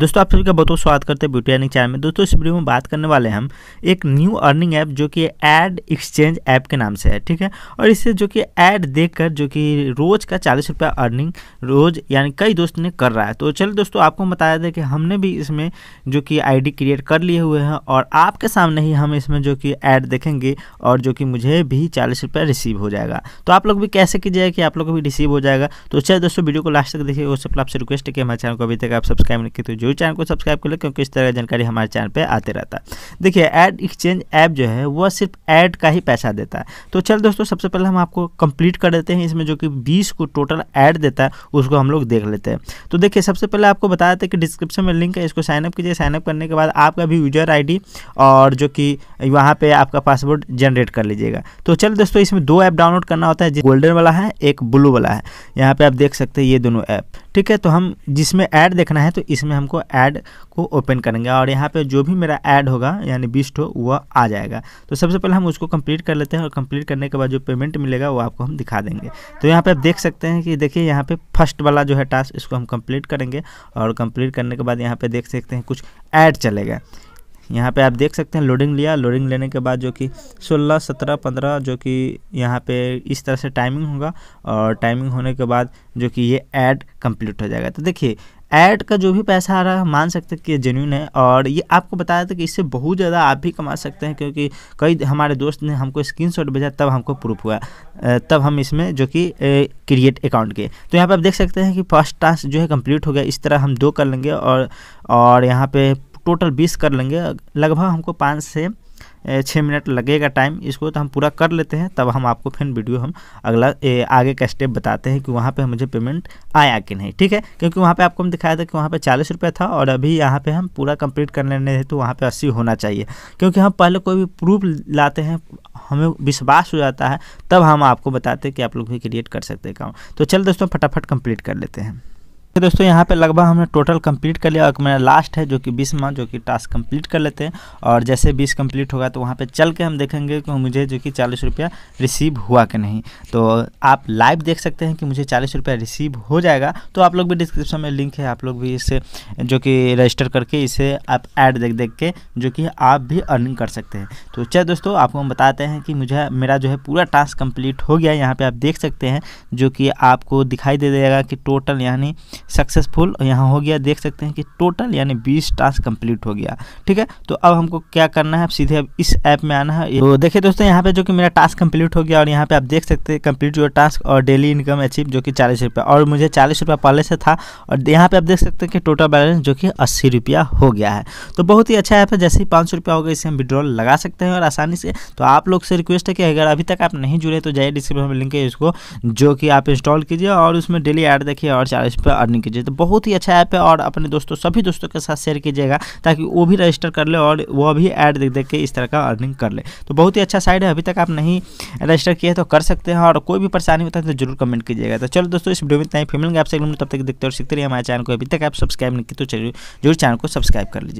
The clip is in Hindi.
दोस्तों आप सभी का बहुत बहुत स्वागत करते हैं ब्यूटी अर्निंग चैनल में दोस्तों इस वीडियो में बात करने वाले हैं हम एक न्यू अर्निंग ऐप जो कि एड एक्सचेंज ऐप के नाम से है ठीक है और इससे जो कि ऐड देखकर जो कि रोज़ का चालीस रुपया अर्निंग रोज़ यानी कई दोस्त ने कर रहा है तो चलिए दोस्तों आपको बताया था कि हमने भी इसमें जो कि आई क्रिएट कर लिए हुए हैं और आपके सामने ही हम इसमें जो कि ऐड देखेंगे और जो कि मुझे भी चालीस रुपया रिसीव हो जाएगा तो आप लोग भी कैसे कीजिए कि आप लोग को भी रिसीव हो जाएगा तो चलिए दोस्तों वीडियो को लास्ट तक देखिए उससे आपसे रिक्वेस्ट है कि हमारे चैनल को अभी तक आप सब्सक्राइब नहीं किए तो जरूर चैनल को सब्सक्राइब कर लें क्योंकि इस तरह की जानकारी हमारे चैनल पर आते रहता है देखिए एड एक्सचेंज ऐप जो है वह सिर्फ ऐड का ही पैसा देता है तो चल दोस्तों सबसे पहले हम आपको कंप्लीट कर देते हैं इसमें जो कि बीस को टोटल ऐड देता है उसको हम लोग देख लेते हैं तो देखिए सबसे पहले आपको बता देते हैं कि डिस्क्रिप्शन में लिंक है इसको साइनअप कीजिए साइनअप करने के बाद आपका भी यूजर आई और जो कि वहाँ पर आपका पासवर्ड जनरेट कर लीजिएगा तो चल दोस्तों इसमें दो ऐप डाउनलोड करना होता है गोल्डन वाला है एक ब्लू वाला है यहाँ पर आप देख सकते हैं ये दोनों ऐप ठीक है तो हम जिसमें ऐड देखना है तो इसमें हमको ऐड को ओपन करेंगे और यहाँ पे जो भी मेरा ऐड होगा यानी बीस्ट हो वह आ जाएगा तो सबसे पहले हम उसको कंप्लीट कर लेते हैं और कंप्लीट करने के बाद जो पेमेंट मिलेगा वो आपको हम दिखा देंगे तो यहाँ पे आप देख सकते हैं कि देखिए यहाँ पर फर्स्ट वाला जो है टास्क इसको हम कंप्लीट करेंगे और कंप्लीट करने के बाद यहाँ पर देख सकते हैं कुछ ऐड चलेगा यहाँ पे आप देख सकते हैं लोडिंग लिया लोडिंग लेने के बाद जो कि 16 17 15 जो कि यहाँ पे इस तरह से टाइमिंग होगा और टाइमिंग होने के बाद जो कि ये ऐड कंप्लीट हो जाएगा तो देखिए ऐड का जो भी पैसा आ रहा है मान सकते हैं कि ये जेन्यून है और ये आपको बताया था कि इससे बहुत ज़्यादा आप भी कमा सकते हैं क्योंकि कई हमारे दोस्त ने हमको शॉट भेजा तब हमको प्रूफ हुआ तब हम इसमें जो कि क्रिएट अकाउंट किए तो यहाँ पर आप देख सकते हैं कि फर्स्ट टास्क जो है कंप्लीट हो गया इस तरह हम दो कर लेंगे और और यहाँ पे टोटल बीस कर लेंगे लगभग हमको पाँच से छः मिनट लगेगा टाइम इसको तो हम पूरा कर लेते हैं तब हम आपको फिर वीडियो हम अगला ए, आगे का स्टेप बताते हैं कि वहाँ पे मुझे पेमेंट आया कि नहीं ठीक है क्योंकि वहाँ पे आपको हम दिखाया था कि वहाँ पे चालीस रुपये था और अभी यहाँ पे हम पूरा कंप्लीट कर लेने हैं तो वहाँ पे अस्सी होना चाहिए क्योंकि हम पहले कोई भी प्रूफ लाते हैं हमें विश्वास हो जाता है तब हम आपको बताते हैं कि आप लोग भी क्रिएट कर सकते हैं अकाउंट तो चल दोस्तों फटाफट कम्प्लीट कर लेते हैं तो दोस्तों यहाँ पे लगभग हमने टोटल कंप्लीट कर लिया और मेरा लास्ट है जो कि बीस माह जो कि टास्क कंप्लीट कर लेते हैं और जैसे बीस कंप्लीट होगा तो वहाँ पे चल के हम देखेंगे कि मुझे जो कि चालीस रुपया रिसीव हुआ कि नहीं तो आप लाइव देख सकते हैं कि मुझे चालीस रुपया रिसीव हो जाएगा तो आप लोग भी डिस्क्रिप्शन में लिंक है आप लोग भी इसे जो कि रजिस्टर करके इसे आप ऐड देख देख के जो कि आप भी अर्निंग कर सकते हैं तो चल दोस्तों आपको हम बताते हैं कि मुझे मेरा जो है पूरा टास्क कम्प्लीट हो गया यहाँ पर आप देख सकते हैं जो कि आपको दिखाई दे देगा कि टोटल यानी सक्सेसफुल यहाँ हो गया देख सकते हैं कि टोटल यानी बीस टास्क कंप्लीट हो गया ठीक है तो अब हमको क्या करना है अब सीधे अब इस ऐप में आना है तो देखिए दोस्तों यहाँ पे जो कि मेरा टास्क कंप्लीट हो गया और यहाँ पे आप देख सकते हैं कंप्लीट योर टास्क और डेली इनकम अचीव जो कि चालीस रुपया और मुझे चालीस रुपया पहले से था और यहाँ पे आप देख सकते हैं कि टोटल बैलेंस जो कि अस्सी रुपया हो गया है तो बहुत ही अच्छा ऐप है जैसे ही पाँच रुपया होगा इसे हम विड्रॉल लगा सकते हैं और आसानी से तो आप लोग से रिक्वेस्ट है कि अगर अभी तक आप नहीं जुड़े तो जाइए डिस्क्रिप्शन में लिंक है इसको जो कि आप इंस्टॉल कीजिए और उसमें डेली ऐड देखिए और चालीस रुपये अर्निंग ज्वाइन कीजिए तो बहुत ही अच्छा ऐप है और अपने दोस्तों सभी दोस्तों के साथ शेयर कीजिएगा ताकि वो भी रजिस्टर कर ले और वो भी ऐड देख देख के इस तरह का अर्निंग कर ले तो बहुत ही अच्छा साइड है अभी तक आप नहीं रजिस्टर किया तो कर सकते हैं और कोई भी परेशानी होता है तो जरूर कमेंट कीजिएगा तो चलो दोस्तों इस वीडियो में इतना ही फिल्म आपसे तब तक देखते और सीखते रहिए हमारे चैनल को अभी तक आप सब्सक्राइब नहीं किए तो चलिए जरूर चैनल को सब्सक्राइब कर लीजिए